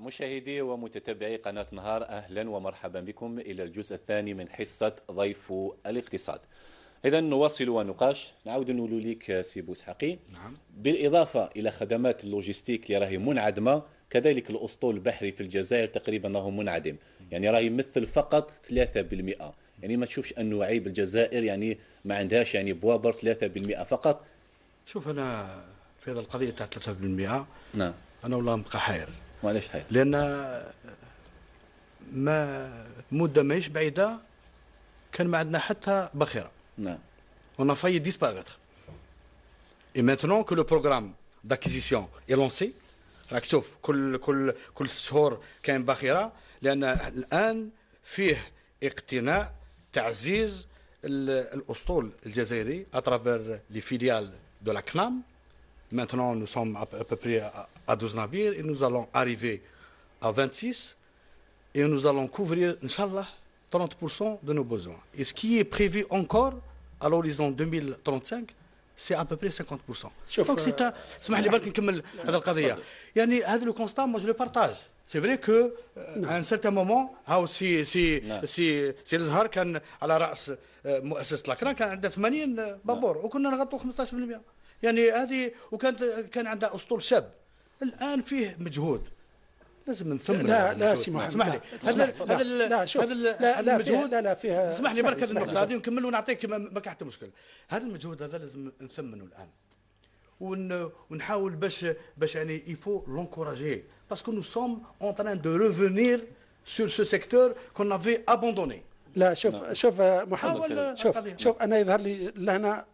مشاهدي ومتتبعي قناة نهار أهلا ومرحبا بكم إلى الجزء الثاني من حصة ضيف الاقتصاد إذا نواصل ونقاش نعود نقول لك سي بوسحقي نعم. بالإضافة إلى خدمات اللوجستيك اللي راهي منعدمة كذلك الأسطول البحري في الجزائر تقريبا راهو منعدم يعني راهي يمثل فقط 3% يعني ما تشوفش أنه عيب الجزائر يعني ما عندهاش يعني بوابر 3% فقط شوف أنا في هذه القضية تاع 3% نعم أنا والله حاير وعلاش هاي لان ما مده ماهيش بعيده كان ما عندنا حتى بخيره نعم اون افاي failli اي et كو لو بروغرام داكيزيسيون اي لونسي راك تشوف كل كل كل شهور كاين بخيره لان الان فيه اقتناء تعزيز الاسطول الجزائري اترافير لي فيليال دو لا كنام Maintenant, nous sommes à, peu près à, 12 navires et nous allons arriver à 26 et nous allons couvrir, Inch'Allah, 30% de nos besoins. Et ce qui est prévu encore à l'horizon 2035, c'est à peu près 50%. Donc c'est un... constat, moi je le partage. C'est vrai que à un certain moment, ah, si si si si le Zahar à la race, la crainte, il a 80 babor. On 15%. يعني هذه وكانت كان عندها اسطول شاب الان فيه مجهود لازم نثمن يعني لا لا سي محمد اسمح لي هذا هذا هذا المجهود لا فيها اسمح لي برك هذه النقطه هذه نكمل ونعطيك ما كان حتى مشكل هذا المجهود هذا لازم نثمنه الان ونحاول باش باش يعني يفو لونكوراجي باسكو نو سوم اون تران دو ريفونير سور سو سيكتور كون افي ابوندوني لا شوف لا. نعم. شوف محمد شوف شوف انا يظهر لي لهنا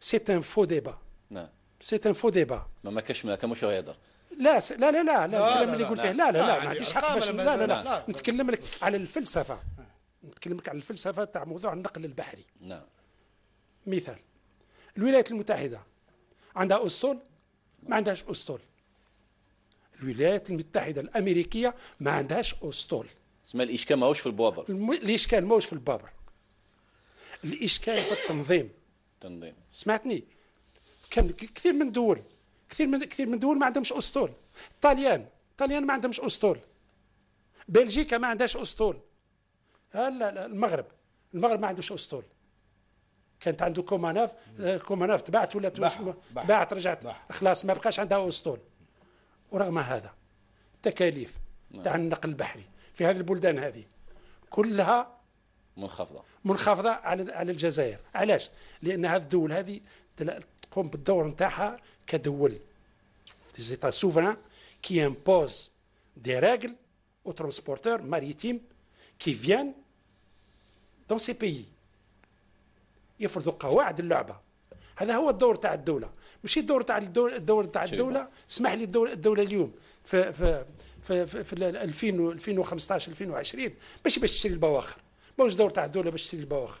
سيت ان فو ديبا نعم سي ان فو ديبا ما كاش ما كمش هذا لا لا لا لا لا الكلام اللي يقول فيه لا لا لا ما يعني عنديش حق باش لا لا لا نتكلم لك على الفلسفه نتكلم لك على الفلسفه تاع موضوع النقل البحري نعم مثال الولايات المتحده عندها اسطول ما عندهاش اسطول الولايات المتحده الامريكيه ما عندهاش اسطول اسمها الاشكال ماهوش في البوابر الاشكال ماهوش في البابر الاشكال في التنظيم التنظيم سمعتني كان كثير من دول كثير من كثير من دول ما عندهمش اسطول طاليان طاليان ما عندهمش اسطول بلجيكا ما عندهاش اسطول المغرب المغرب ما عندهمش اسطول كانت عنده كوماناف آه، كوماناف تباعت ولا تباعت رجعت خلاص ما بقاش عندها اسطول ورغم هذا التكاليف نعم. تاع النقل البحري في هذه البلدان هذه كلها منخفضه منخفضه على على الجزائر علاش لان هذه الدول هذه تقوم بالدور نتاعها كدول دي زيتا سوفران كي امبوز دي راجل او ترونسبورتور ماريتيم كي فيان دون سي بيي يفرضوا قواعد اللعبه هذا هو الدور تاع الدوله ماشي الدور تاع الدول الدور تاع الدوله اسمح لي الدوله, الدولة اليوم في في في, في, في 2000 2015 2020 ماشي باش تشري البواخر ماهوش دور تاع الدوله باش تشري البواخر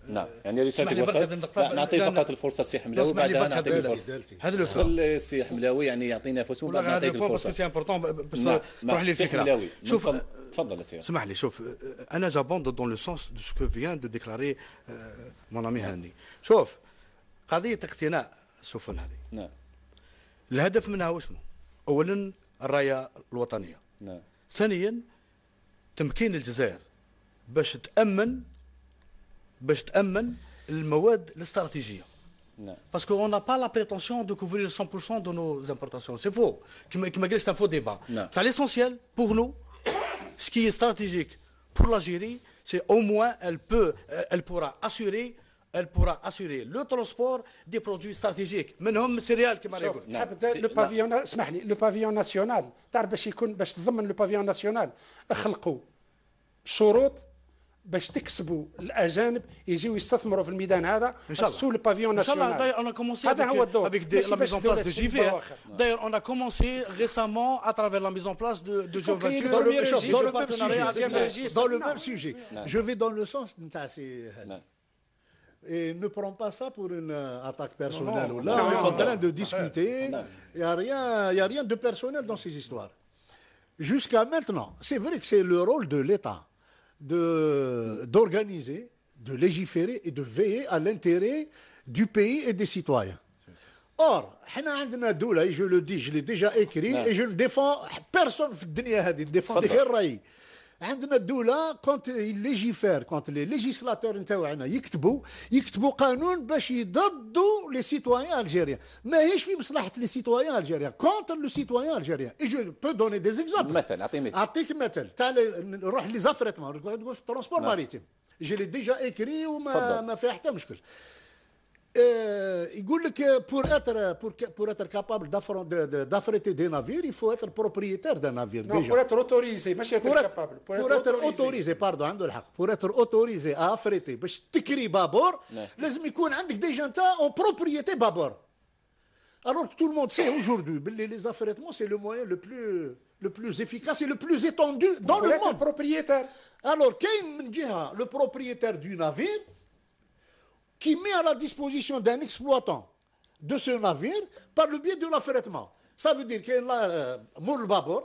نعم يعني رسالتك وصلت نعطي فقط الفرصه السي حملاوي بعدها نعطيك الفرصه هذا لو خل السي حملاوي يعني يعطينا فوسو بعد نعطيك الفرصه سي امبورتون باش نعم. تروح لي نعم، الفكره شوف أه، تفضل سي اسمح لي شوف أه، انا جابوند دون لو سونس دو سكو فيان دو ديكلاري مون امي هاني شوف قضيه اقتناء السفن هذه نعم الهدف منها وشنو؟ اولا الرايه الوطنيه نعم ثانيا تمكين الجزائر باش تامن le la stratégie. Parce qu'on n'a pas la prétention de couvrir 100% de nos importations. C'est faux. C'est un faux débat. C'est l'essentiel pour nous. Ce qui est stratégique pour l'Algérie, c'est au moins elle peut, euh, elle pourra assurer elle pourra assurer le transport des produits stratégiques Mais non, ah, c'est réel. qui pavillon national, pavillon national. بافيون le pavillon national. Sous le pavillon On a commencé avec place de on a commencé récemment à travers la mise en place de JVR. Dans le même sujet. Je vais dans le sens. Et ne prends pas ça pour une euh, attaque personnelle. On est en train de discuter. Il n'y a rien de personnel dans ces histoires. Jusqu'à maintenant, c'est vrai que c'est le rôle de l'État d'organiser, de, légiférer et de veiller à l'intérêt du pays et des citoyens. Or, je le dis, je l'ai déjà écrit et je le défends. Personne ne défend عندنا الدوله كونت ليجيفير كونت لي ليجيسلاتور نتاعنا يكتبوا يكتبوا قانون باش يضدوا لي سيتويان الجيريان ماهيش في مصلحه لي سيتويان الجيريان كونتر لو سيتويان الجيريان اي جو بو دوني دي زيكزومبل مثل اعطي مثال اعطيك مثل تاع نروح لي زافريتمون في الترونسبور ماريتيم جي لي ديجا اكري وما ما فيها حتى مشكل il euh, dit que pour être, pour, être capable d'affréter des navires, il faut être propriétaire d'un navire. pour être autorisé, pour être autorisé. à hein, pour être autorisé à affréter, je t'écris déjà hein, en propriété babord Alors tout le monde sait aujourd'hui, ben, les affrétements, c'est le moyen le plus, le plus efficace et le plus étendu dans le monde. propriétaire. Alors, qui est hein, le propriétaire du navire qui met à la disposition d'un exploitant de ce navire par le biais de l'affrètement. Ça veut dire qu'il y a مول البابور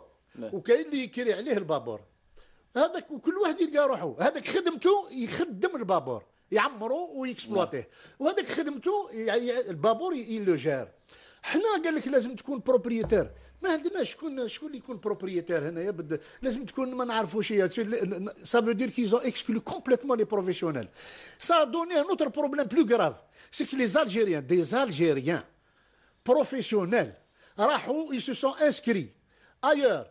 وكاين اللي يكري عليه البابور هذاك وكل واحد يلقى روحه هذاك خدمته يخدم البابور يعمره ويكسبلواتيه وهذاك خدمته البابور يلو جير حنا قال لك لازم تكون بروبريتير ما عندنا شكون شكون اللي يكون بروبريتير هنايا بد... لازم تكون ما نعرفوش هي سا فو دير كيزون اكسكلو كومبليتمون لي بروفيسيونيل سا دوني ان اوتر بروبليم بلو غراف كي لي الجيريان دي الجيريان بروفيسيونيل راحوا سو سون انسكري ايور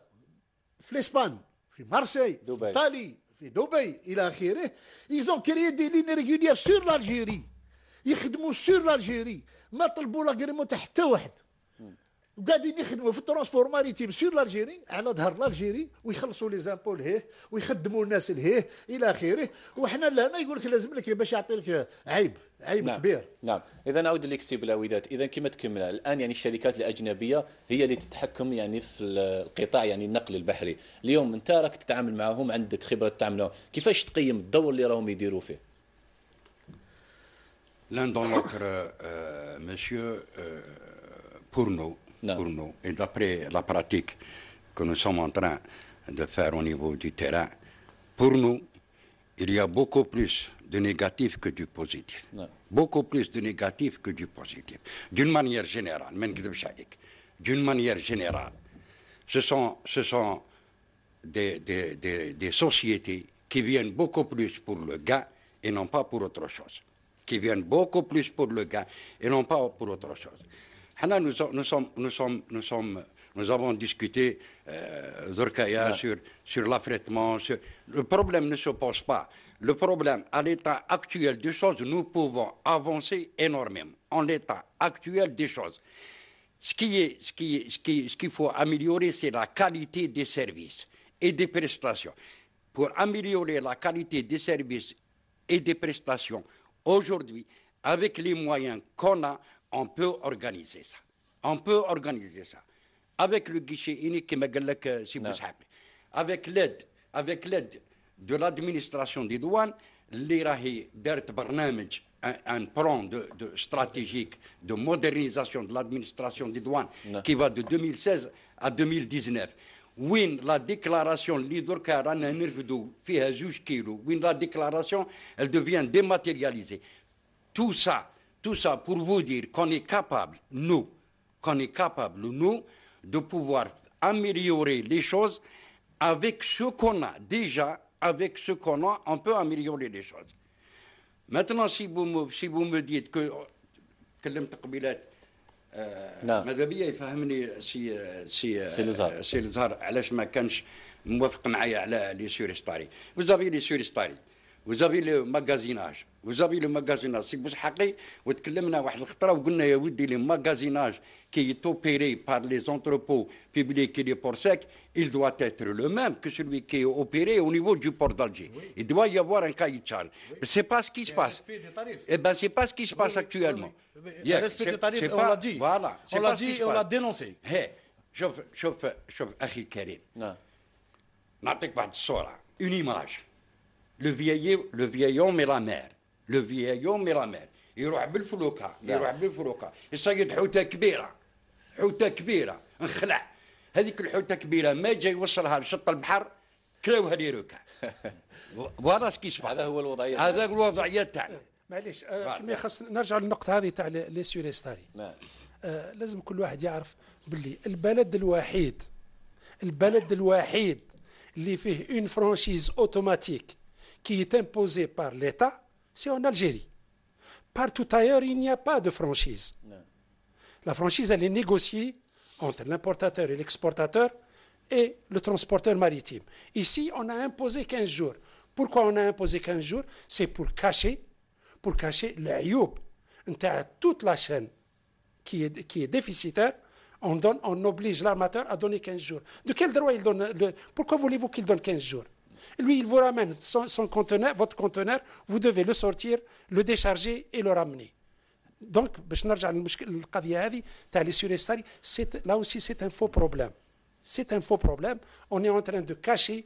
في الاسبان في مارسيل في ايطالي في دبي الى اخره ils كريي دي des lignes régulières لالجيري يخدموا سور لالجيري ما طلبوا لا حتى واحد وقاعدين يخدموا في الترونسبور ماريتيم سور لالجيري على ظهر لالجيري ويخلصوا لي زامبول لهيه ويخدموا الناس لهيه الى اخره وحنا لهنا يقول لك لازم لك باش يعطي لك عيب عيب نعم. كبير نعم اذا نعود لك سي بلاويدات اذا كما تكمل الان يعني الشركات الاجنبيه هي اللي تتحكم يعني في القطاع يعني النقل البحري اليوم انت راك تتعامل معهم عندك خبره تعملهم كيفاش تقيم الدور اللي راهم يديروا فيه L'un dans l'autre, euh, euh, monsieur, euh, pour nous, pour nous, et d'après la pratique que nous sommes en train de faire au niveau du terrain, pour nous, il y a beaucoup plus de négatif que du positif. Beaucoup plus de négatif que du positif. D'une manière générale, d'une manière générale, ce sont, des, des sociétés qui viennent beaucoup plus pour le gain et non pas pour autre chose qui viennent beaucoup plus pour le gain et non pas pour autre chose. nous, avons discuté euh, sur, sur l'affrètement. Le problème ne se pose pas. Le problème, à l'état actuel des choses, nous pouvons avancer énormément. En l'état actuel des choses. Ce qu'il qui, qui, ce qu'il faut améliorer, c'est la qualité des services et des prestations. Pour améliorer la qualité des services et des prestations, Aujourd'hui, avec les moyens qu'on a, on peut organiser ça. On peut organiser ça. Avec le guichet unique qui m'a avec l'aide, avec l'aide de l'administration des douanes, l'Irahi Bert d'ert un, plan de, stratégique de modernisation de l'administration des douanes qui va de 2016 à 2019. وين la déclaration, elle devient dématérialisée tout ça tout ça pour vous dire qu'on est capable nous qu'on est capable nous de pouvoir améliorer les choses avec ce qu'on a déjà avec ce qu'on a on peut améliorer les choses maintenant si vous si vous me dites que آه، نعم ماذا بيا يفهمني سي سي آه، سي الزهر سي الزهر علاش ما كانش موافق معايا على لي سوريستاري وزافي لي سوريستاري وزافي لو ماغازيناج وزافي لو ماغازيناج سي بوسحقي وتكلمنا واحد الخطره وقلنا يا ودي le magasinage qui est opéré par les entrepôts publics et les ports secs, il doit être le même que celui qui est opéré au niveau du port d'Alger. Oui. Il doit y avoir un cahier de charge. Oui. C'est pas ce qui se passe. Eh ben, c'est pas ce qui se passe oui, actuellement. Yeah, respect des tarifs, on l'a dit. Voilà. On l'a dit et on l'a dénoncé. Hey, je شوف شوف اخي الكريم نعم نعطيك واحد الصوره اون لو فيي لو فييون مي لا مير لو فييون مي لا مير يروح بالفلوكه يروح بالفلوكه يصيد حوته كبيره حوته كبيره انخلع هذيك الحوته كبيره ما جا يوصلها لشط البحر كلاوها لي روكا فوالا هذا هو الوضعيه هذا هو الوضعيه تاعنا معليش فيما يخص نرجع للنقطه هذه تاع لي سوريستاري ستاري لازم كل واحد يعرف باللي البلد الوحيد البلد الوحيد اللي فيه اون فرانشيز اوتوماتيك qui est imposée par l'État, c'est en Algérie. Partout ailleurs, il n'y a pas de franchise. La franchise, elle est négociée entre l'importateur et l'exportateur et le transporteur maritime. Ici, on a imposé 15 jours. Pourquoi on a imposé 15 jours C'est pour cacher, pour cacher l'ayoub. Toute la chaîne qui est, déficitaire, on, donne, on oblige l'armateur à donner 15 jours. De quel droit il donne Pourquoi voulez-vous qu'il donne 15 jours lui, il vous ramène son, conteneur, votre conteneur, vous devez le sortir, le décharger et le ramener. Donc, là aussi, c'est un faux problème. C'est un faux problème. On est en train de cacher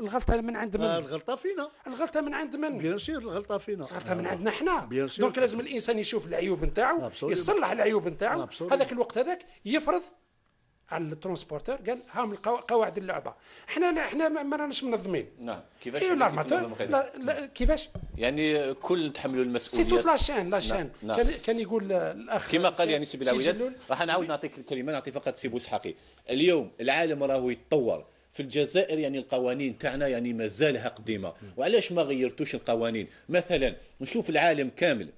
الغلطه من عند من؟ آه، الغلطه فينا الغلطه من عند من؟ بيان سير الغلطه فينا الغلطه من آه، عندنا حنا دونك لازم الانسان يشوف العيوب نتاعو يصلح العيوب نتاعو هذاك الوقت هذاك يفرض على الترونسبورتور قال هام قواعد اللعبه احنا لا احنا ما راناش منظمين نعم كيفاش إيه لا, لا, لا كيفاش يعني كل تحملوا المسؤوليه سي توت لاشين لا نعم. كان, كان يقول الاخ كما قال يعني سي بلاويلات راح نعاود نعطيك الكلمه نعطي فقط سي بوسحاقي اليوم العالم راهو يتطور في الجزائر يعني القوانين تاعنا يعني مازالها قديمه وعلاش ما غيرتوش القوانين مثلا نشوف العالم كامل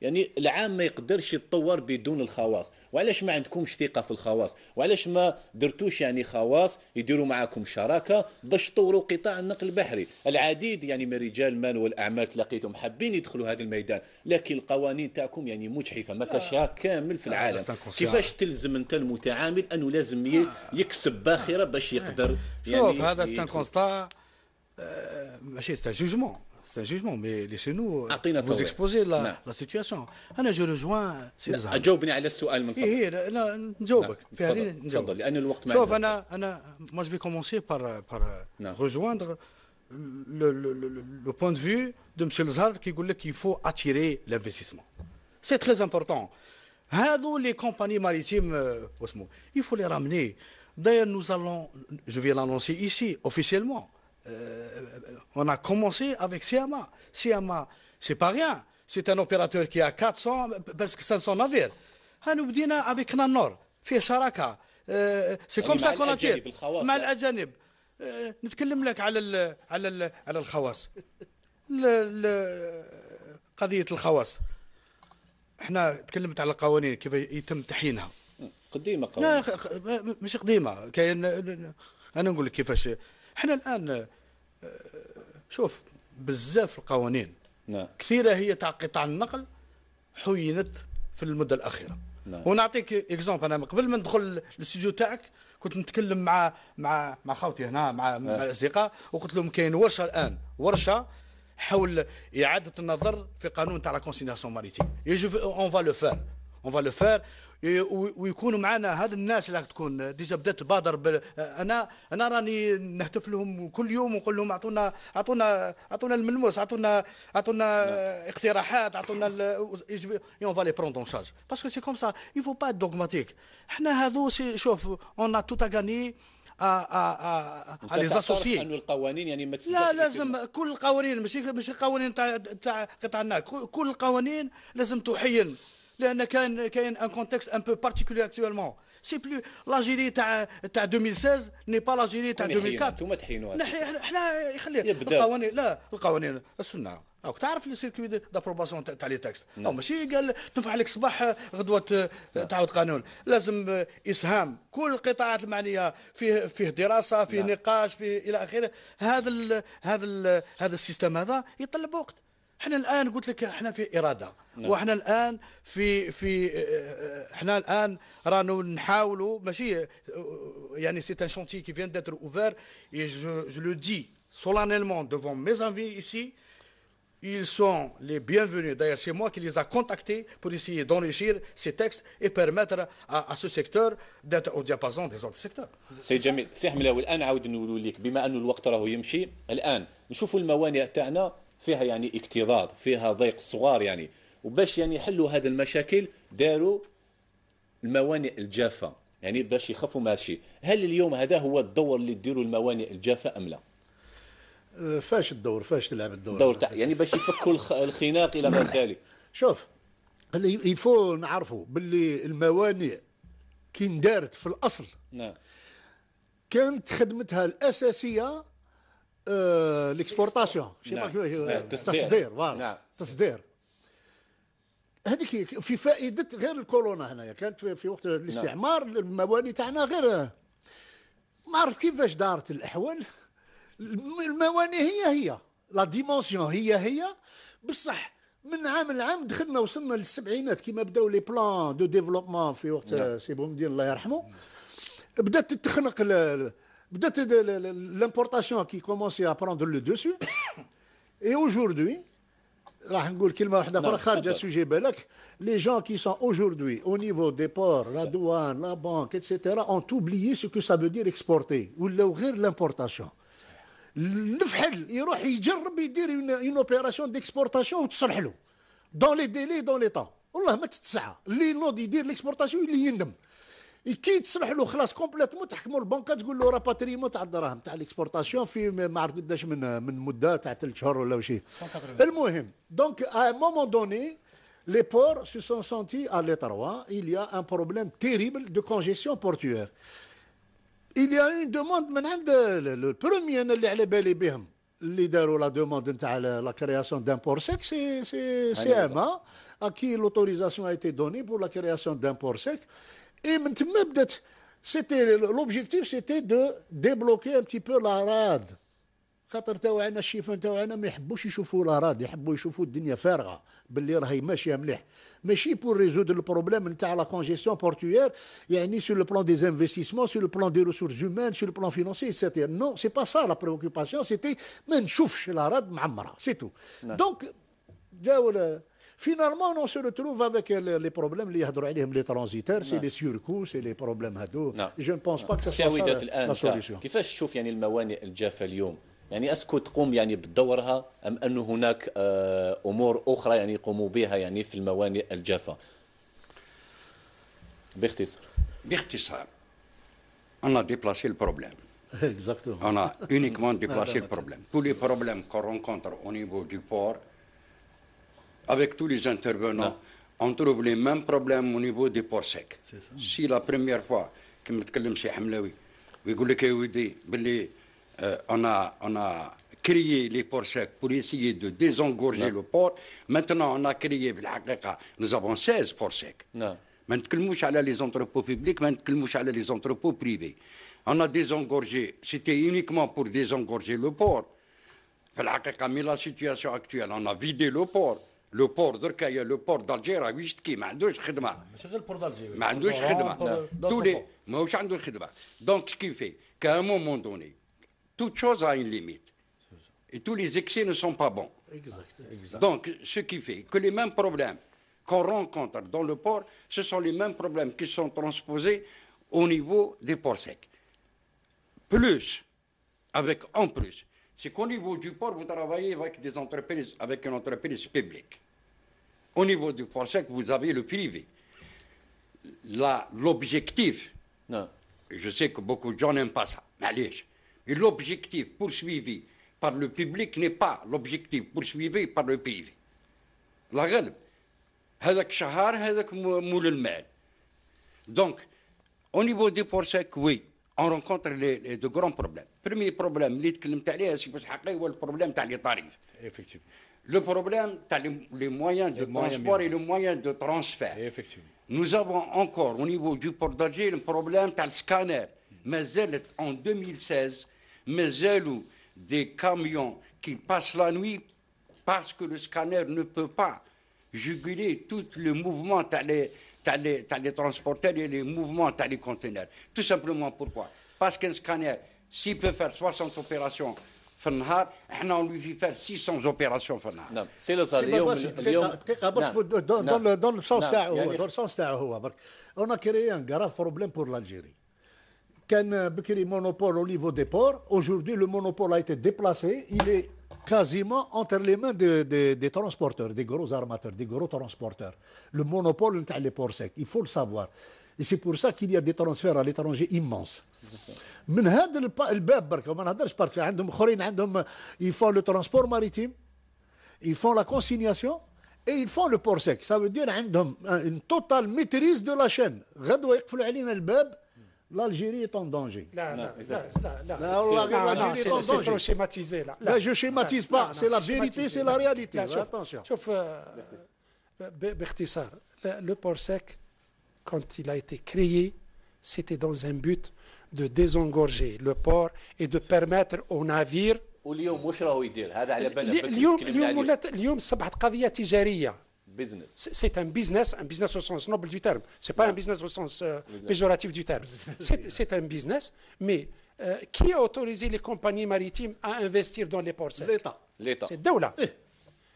يعني العام ما يقدرش يتطور بدون الخواص وعلاش ما عندكمش ثقه في الخواص وعلاش ما درتوش يعني خواص يديروا معاكم شراكه باش تطوروا قطاع النقل البحري العديد يعني من رجال المال والاعمال تلاقيتهم حابين يدخلوا هذا الميدان لكن القوانين تاعكم يعني مجحفه ما كاش كامل في آه، العالم كيفاش تلزم انت المتعامل انه لازم آه. يكسب باخره باش يقدر يعني شوف هذا ستان كونستا آه، ماشي ستان جوجمون c'est un jugement mais laissez-nous euh, vous exposer la, situation Je rejoins moi je vais commencer par par rejoindre le, point de vue de M. Lazar qui dit qu'il faut attirer l'investissement. C'est très important. Les compagnies maritimes, euh, il faut les ramener. D'ailleurs, nous allons, je vais l'annoncer ici officiellement, Euh, on a commencé avec CMA. CMA, c'est pas rien. C'est un opérateur qui a 400, parce que 500 navires. nous بدينا avec Nanor, fait شراكة. Euh, c'est comme يعني ça qu'on a tiré. مع الأجانب. Euh, نتكلم لك على ال على ال على الخواص. قضية الخواص. احنا تكلمت على القوانين كيف يتم تحيينها. قديمة قوانين. لا مش قديمة، كاين أنا نقول لك كيفاش احنا الان آه، شوف بزاف القوانين نعم. كثيره هي تاع قطاع النقل حينت في المده الاخيره نعم. ونعطيك اكزومبل انا قبل ما ندخل الاستوديو تاعك كنت نتكلم مع مع مع خوتي هنا مع, نعم. مع الاصدقاء وقلت لهم كاين ورشه الان ورشه حول اعاده النظر في قانون تاع لا كونسيناسيون ماريتيم اون فا لو فار اون فا لو فير ويكونوا معنا هاد الناس اللي تكون ديجا بدات تبادر انا انا راني نهتف لهم كل يوم ونقول لهم اعطونا اعطونا اعطونا الملموس اعطونا اعطونا اقتراحات اعطونا اون فالي بروند اون شارج باسكو سي كوم سا يفو با دوغماتيك حنا احنا هذو شوف اون ا توت اغاني ا لي اسوسيي انه القوانين يعني ما لا لازم كل القوانين ماشي ماشي قوانين تاع تاع قطعنا كل القوانين لازم تحين لان كان كاين ان كونتكست ان بو بارتيكولير اكتوالمون سي بلو لاجيري تاع تاع 2016 ني با لاجيري تاع 2004 انتم تحينوها احنا يخليها القوانين لا القوانين استنى او تعرف لي سيركوي دابروباسيون تاع لي تاكس نعم. او ماشي قال تنفع لك صباح غدوه آه، تعاود قانون لازم آه، اسهام كل القطاعات المعنيه فيه فيه دراسه فيه نعم. نقاش فيه الى اخره هذا هذا هذا السيستم هذا يطلب وقت احنا الان قلت لك احنا في اراده et واحنا الان في في solennellement devant mes amis ici. Ils sont les bienvenus. D'ailleurs, c'est moi qui les a contactés pour essayer d'enrichir ces textes et permettre à, ce secteur d'être au diapason des autres secteurs. فيها يعني اكتظاظ فيها ضيق صغار يعني وباش يعني يحلوا هذه المشاكل داروا الموانئ الجافه يعني باش يخافوا من هل اليوم هذا هو الدور اللي ديروا الموانئ الجافه ام لا أه، فاش الدور فاش تلعب الدور الدور تاع يعني باش يفكوا الخناق الى غير ذلك شوف يفو نعرفوا باللي الموانئ كي دارت في الاصل نعم كانت خدمتها الاساسيه آه، ليكسبورتاسيون نعم. شي التصدير فوالا التصدير هذيك في فائده غير الكورونا هنايا كانت في وقت نعم. الاستعمار المواني تاعنا غير ما عرف كيفاش دارت الاحوال المواني هي هي لا ديمونسيون هي هي بصح من عام لعام دخلنا وصلنا للسبعينات كيما بداو لي بلان دو ديفلوبمون في وقت نعم. سي بومدين الله يرحمه بدات تتخنق peut l'importation qui commençait à prendre le dessus. Et aujourd'hui, les gens qui sont aujourd'hui au niveau des ports, la douane, la banque, etc., ont oublié ce que ça veut dire exporter ou l'ouvrir l'importation. Il dit une opération d'exportation ou de dans les délais, dans les temps. Allah, L'exportation, il y كي تسمح له خلاص كومبليتمون تحكموا البنكه تقول له راباتريمون تاع الدراهم تاع الاكسبورتاسيون في ما عرفت قداش من من مده تاع ثلاث شهور ولا شيء المهم À un moment donné, les ports se sont sentis à l'étroit. Il y a un problème terrible de congestion portuaire. Il y a une demande le premier leader la demande de la création d'un port sec, c'est CMA, à qui l'autorisation a été donnée pour la création d'un port sec. اي بدات سيتي لوبجيكتيف سيتي دو ديبلوكي ان تي بو لا راد خاطر الشيفون الشيفان عندنا ما يحبوش يشوفوا راد يحبوا يشوفوا الدنيا فارغه باللي راهي ماشيه مليح ماشي بور ريزود البروبليم نتاع لا كونجيسيون بورتويير يعني سو لو بلان دي انفستيسمون سو لو بلان دي ريسورس هومان سو لو بلان فينانسي سيتي نو سي با سا لا بروكوباسيون سيتي ما نشوفش راد معمره سي تو دونك جاو فينالمون اون سو روتروف افيك لي بروبليم اللي يهضروا عليهم لي ترانزيتير سي لي سيركو سي لي بروبليم هادو جو بونس با كو سياويدات الان كيفاش تشوف يعني الموانئ الجافه اليوم يعني اسكو تقوم يعني بدورها ام انه هناك آه، امور اخرى يعني يقوموا بها يعني في الموانئ الجافه باختصار باختصار انا ديبلاسي البروبليم Exactement. On a uniquement déplacé le problème. Tous les problèmes qu'on rencontre au niveau du port, avec tous les intervenants, on trouve les mêmes problèmes au niveau des ports secs. Si la première fois, que ben euh, on a créé les ports secs pour essayer de désengorger le port. Maintenant, on a créé, nous avons 16 ports secs. Maintenant, ما nous les entrepôts publics, on nous créé les entrepôts privés. On a désengorgé, c'était uniquement pour désengorger le port. Mais la situation actuelle, on a vidé le port. Le port d'Alger a le port d'Alger يشتكي ما عندوش خدمه ماشي Donc بور Donc ce toute chose a une limite. Et tous les excès ne sont pas bons. Donc, ce qui fait que les mêmes problèmes qu'on rencontre dans le port, ce sont les mêmes problèmes qui sont transposés au niveau des ports secs. Plus, avec en plus, c'est qu'au niveau du port, vous travaillez avec des entreprises, avec une entreprise publique. Au niveau du port vous avez le privé. L'objectif, je sais que beaucoup de gens n'aiment pas ça, mais allez, l'objectif poursuivi par le public n'est pas l'objectif poursuivi par le privé. La règle, Donc, au niveau du port oui, on rencontre les, deux de grands problèmes. Premier problème, le problème, عليه c'est فاش Effectivement. Le problème, tu as les, moyens de transport et les moyens de transfert. Effectivement. Nous avons encore, au niveau du port d'Alger, le problème, tu as le scanner. Mais elle, en 2016, mais elle des camions qui passent la nuit parce que le scanner ne peut pas juguler tout le mouvement. Tu les, tu as, les transporteurs et les mouvements, tu les conteneurs. Tout simplement pourquoi Parce qu'un scanner, s'il peut faire 60 opérations, on lui fait faire 600 opérations C'est le On a créé un grave problème pour l'Algérie. Quand euh, monopole au niveau des ports, aujourd'hui le monopole a été déplacé, il est quasiment entre les mains des, transporteurs, des gros armateurs, des gros transporteurs. Le monopole les ports secs, il faut le savoir. Et c'est pour ça qu'il y a des transferts à l'étranger immenses. Ils font le transport maritime, ils font la consignation et ils font le port sec. Ça veut dire une totale maîtrise de la chaîne l'Algérie est en danger. Là, non, non. là c'est trop schématisé. Là, là, je ne schématise pas, c'est la vérité, c'est la réalité. Attention. Euh, le port sec, quand il a été créé, c'était dans un but de désengorger le port et de permettre aux navires واليوم وش راهو يدير هذا على بالنا اليوم اليوم اليوم قضيه c'est un business, un business au sens noble du terme. Ce n'est pas un business au sens euh, péjoratif du terme. C'est un business, mais euh, qui a autorisé les compagnies maritimes à investir dans les ports L'État. C'est Daoula.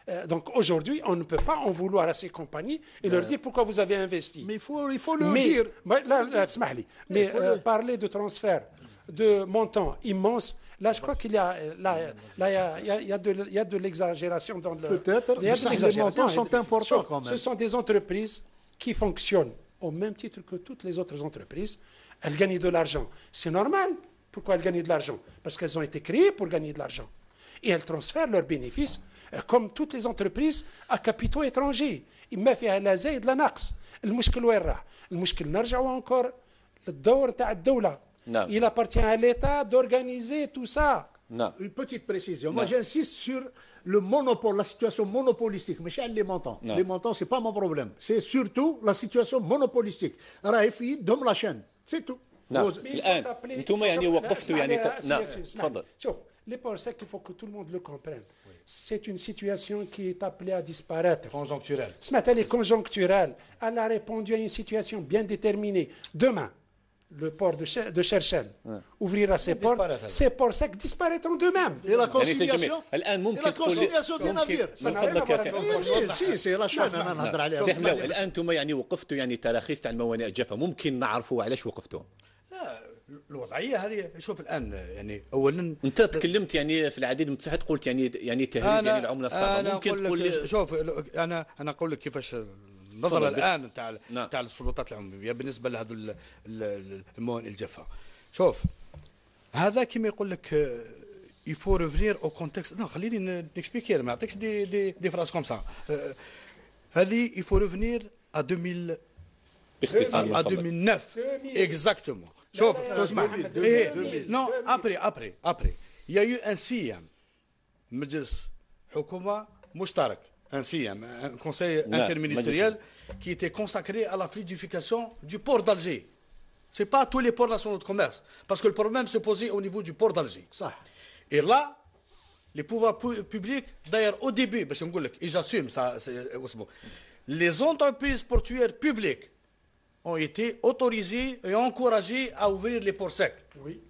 Euh, donc aujourd'hui, on ne peut pas en vouloir à ces compagnies et leur dire pourquoi vous avez investi. Mais il faut, il faut le dire. là, mais, mais parler de transfert de montants immenses, Là, je crois qu'il y a, de, l'exagération dans le. Peut-être. Les montants sont importants quand même. Ce sont des entreprises qui fonctionnent au même titre que toutes les autres entreprises. Elles gagnent de l'argent. C'est normal. Pourquoi elles gagnent de l'argent Parce qu'elles ont été créées pour gagner de l'argent. Et elles transfèrent leurs bénéfices, euh, comme toutes les entreprises, à capitaux étrangers. Il la Le le le وين راه؟ encore le تاع الدولة il appartient à l'État d'organiser tout ça. Une petite précision. Moi, j'insiste sur le monopole, la situation monopolistique. Michel, les montants. Les montants, ce n'est pas mon problème. C'est surtout la situation monopolistique. Rafi, donne la chaîne. C'est tout. vous les il faut que tout le monde le comprenne. C'est une situation qui est appelée à disparaître. Conjoncturelle. Ce matin, elle est conjoncturelle. Elle a répondu à une situation bien déterminée. Demain, le port de, Ch de Cherchel ouais. ouvrira ses ports, ces ports secs disparaîtront d'eux-mêmes. Et la ah, conciliation الان ممكن تقول ممكن من فضلك يا سي سي لا شان انا نهضر عليها الان انتم يعني وقفتوا يعني تراخيص تاع الموانئ الجافه ممكن نعرفوا علاش وقفتوا؟ لا الوضعيه هذه شوف الان يعني اولا انت تكلمت يعني في العديد من التصحيحات قلت يعني يعني تهريب يعني العمله الصعبه ممكن تقول لي شوف انا انا اقول لك كيفاش النظره الان نتاع نتاع نعم. السلطات العموميه بالنسبه لهذو المواني الجافه شوف هذا كما يقول لك يفو ريفنير او كونتكست نو خليني نكسبيكي ما نعطيكش دي دي دي فراس كوم سا هذه يفو ريفنير ا 2000 باختصار 2009 اكزاكتومون شوف اسمع ايه نو ابري ابري ابري يا يو ان سيام مجلس حكومه مشترك Ainsi un conseil interministériel qui était consacré à la fluidification du port d'Alger. Ce n'est pas tous les ports nationaux de commerce, parce que le problème se posait au niveau du port d'Alger. Et là, les pouvoirs publics, d'ailleurs au début, et j'assume ça, euh, les entreprises portuaires publiques ont été autorisées et encouragées à ouvrir les ports secs. Oui.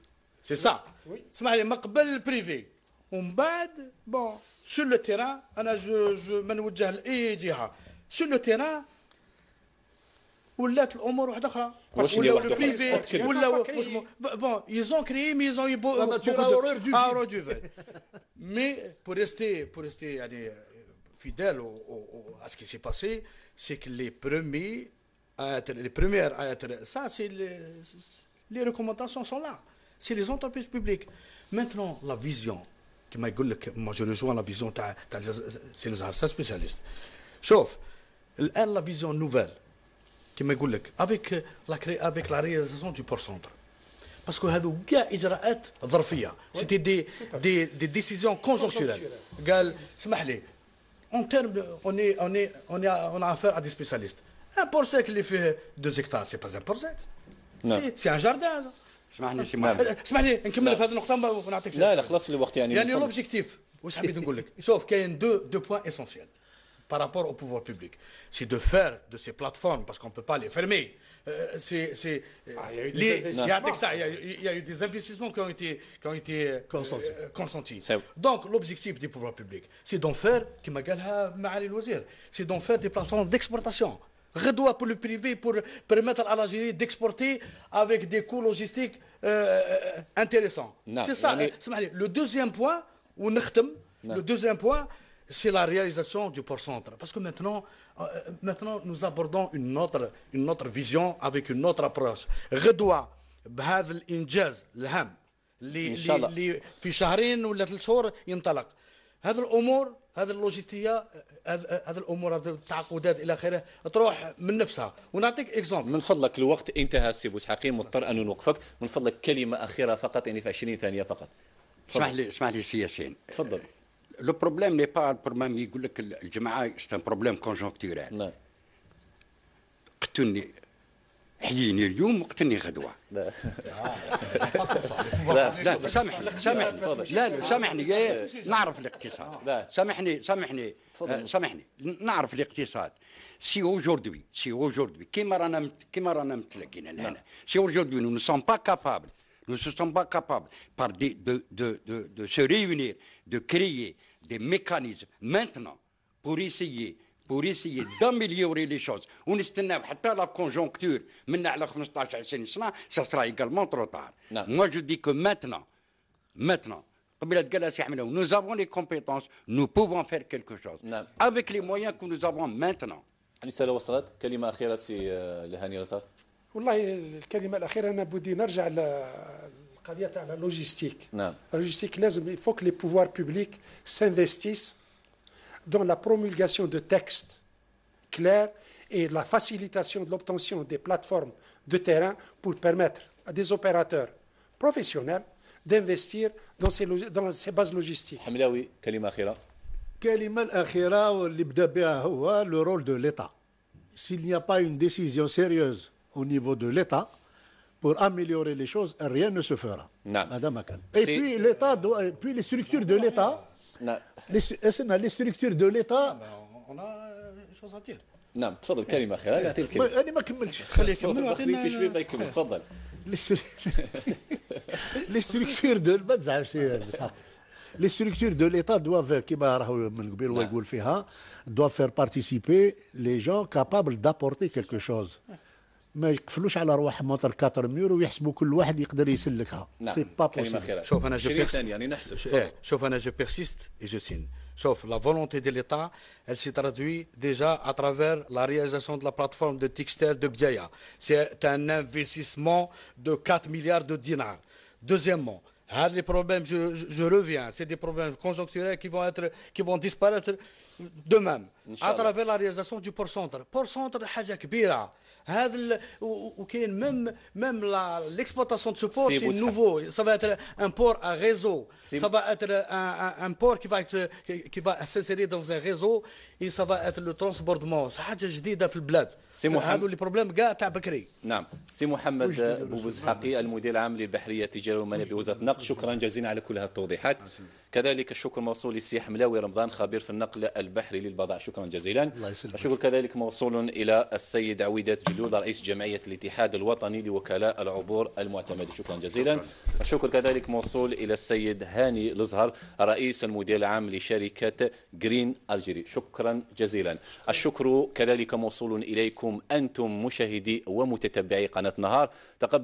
C'est ça. Oui. C'est le privé. On bad, bon, sur le terrain, je, je sur le terrain ils ont créé mais ils ont eu beaucoup ah, du ah, mais pour rester pour rester fidèle à ce qui s'est passé c'est que les premiers les premières à être ça c'est les, les recommandations sont là c'est les entreprises publiques maintenant la vision je m'ai dit que moi je la vision de César, c'est un spécialiste. specialist شوف la vision nouvelle qui dit, euh, avec la réalisation du port centre parce que c'était des des décisions conjoncturelles on a affaire à des spécialistes un port sec qui fait deux hectares ce n'est pas un port c'est c'est un jardin. اسمعني سي اسمعني نكمل في هذه النقطه ونعطيك لا لا خلاص الوقت يعني يعني لوبجيكتيف واش حبيت نقول لك شوف كاين دو دو بوان اسونسيال par rapport au pouvoir public. C'est de faire de ces plateformes, parce qu'on ne peut pas les fermer. Euh, c'est, c'est, ah, il, y a eu des il, y a, il y a eu des investissements qui ont été, qui ont été euh, consentis. Euh, consentis. Donc l'objectif du pouvoir public, c'est d'en faire, dit, ah, c'est d'en faire des plateformes d'exportation. Redoua pour le privé, pour permettre à l'Algérie d'exporter avec des coûts logistiques euh, euh, intéressants. C'est ça. Eh, le deuxième point, ou le deuxième point, c'est la réalisation du port centre. Parce que maintenant, euh, maintenant nous abordons une autre, une autre vision avec une autre approche. Redoit, بهذا الانجاز الهام اللي في شهرين ولا ثلاث شهور هذه اللوجيستيه هذه الامور التعاقدات الى اخره تروح من نفسها ونعطيك اكزومبل من فضلك الوقت انتهى سي بوسحاقي مضطر ان نوقفك من فضلك كلمه اخيره فقط يعني في 20 ثانيه فقط اسمح لي اسمح لي سي ياسين تفضل لو بروبليم ني با بروبليم يقول لك الجماعه سي ان بروبليم كونجونكتورال قتلني حييني اليوم وقتلني غدوه لا لا سامحني سامحني لا لا سامحني نعرف الاقتصاد سامحني سامحني آه، سامحني نعرف الاقتصاد سي اوجوردي سي اوجوردي كيما رانا كيما رانا متلاقيين هنا سي اوجوردي نو سون با كابابل نو سون با كابابل بار دي دو دو دو سو ريونير دو كريي دي ميكانيزم مينتنون mécanismes pour essayer بور اسيي داميليوري لي شوز ونستناو حتى لا كونجونكتور من على 15 20 سنه سا سرا ايكالمون ترو طار مو جو دي كو ماتنا ماتنا قبيله قال سي حمله نو زافون لي كومبيتونس نو بوفون فير كيلكو شوز افيك لي مويان كو نو زافون ماتنا رساله وصلت كلمه اخيره سي آه، لهاني رسال والله الكلمه الاخيره انا بودي نرجع للقضيه تاع اللوجيستيك نعم اللوجيستيك لازم فوك لي بوفوار بوبليك سانفيستيس dans la promulgation de textes clairs et la facilitation de l'obtention des plateformes de terrain pour permettre à des opérateurs professionnels d'investir dans ces, dans bases logistiques. Hamlaoui, Kalima akhira. Kalima akhira le rôle de l'État. S'il n'y a pas une décision sérieuse au niveau de l'État pour améliorer les choses, rien ne se fera. Et puis l'État, puis les structures de l'État. نعم اسمها لي ستركتور دو ليتا شوز اتير نعم تفضل كلمه اخيره أعطي الكلمه انا ما كملتش خليه يكمل وعطينا شويه ما يكمل تفضل لي ستركتور دو ما تزعلش بصح لي ستركتور دو ليتا دواف كيما راهو من قبيل هو يقول فيها دواف فير بارتيسيبي لي جون كابابل دابورتي كيلكو شوز Mais ils ne se battent pas sur 4 murs et ils pensent que chacun peut signer Non, ce n'est pas possible. Je persiste et je signe. La volonté de l'État elle s'est traduite déjà à travers la réalisation de la plateforme de textiles de Bdiaya. C'est un investissement de 4 milliards de dinars. Deuxièmement, ah, les problèmes, je, reviens, c'est des problèmes conjoncturels qui vont, être, qui vont disparaître de même à travers la réalisation du port centre. Port centre, Hadja كبيرة. même même l'exploitation de ce port c'est nouveau. Ça va être un port à réseau. Ça va être un, port qui va être qui va s'insérer dans un réseau et ça va être le transbordement. C'est حاجة جديدة في البلاد. سي محمد هذو لي بروبليم كاع تاع بكري. نعم. سي محمد بوزحقي المدير العام للبحرية التجارية النقل شكرا جزيلا على كل هذه التوضيحات كذلك الشكر موصول للسي حملاوي رمضان خبير في النقل البحري للبضائع شكرا جزيلا الله الشكر كذلك موصول إلى السيد عويدات جلود رئيس جمعية الاتحاد الوطني لوكلاء العبور المعتمد شكرا جزيلا الشكر كذلك موصول إلى السيد هاني الزهر رئيس المدير العام لشركة جرين الجيري شكرا جزيلا الشكر كذلك موصول إليكم أنتم مشاهدي ومتتبعي قناة نهار تقبل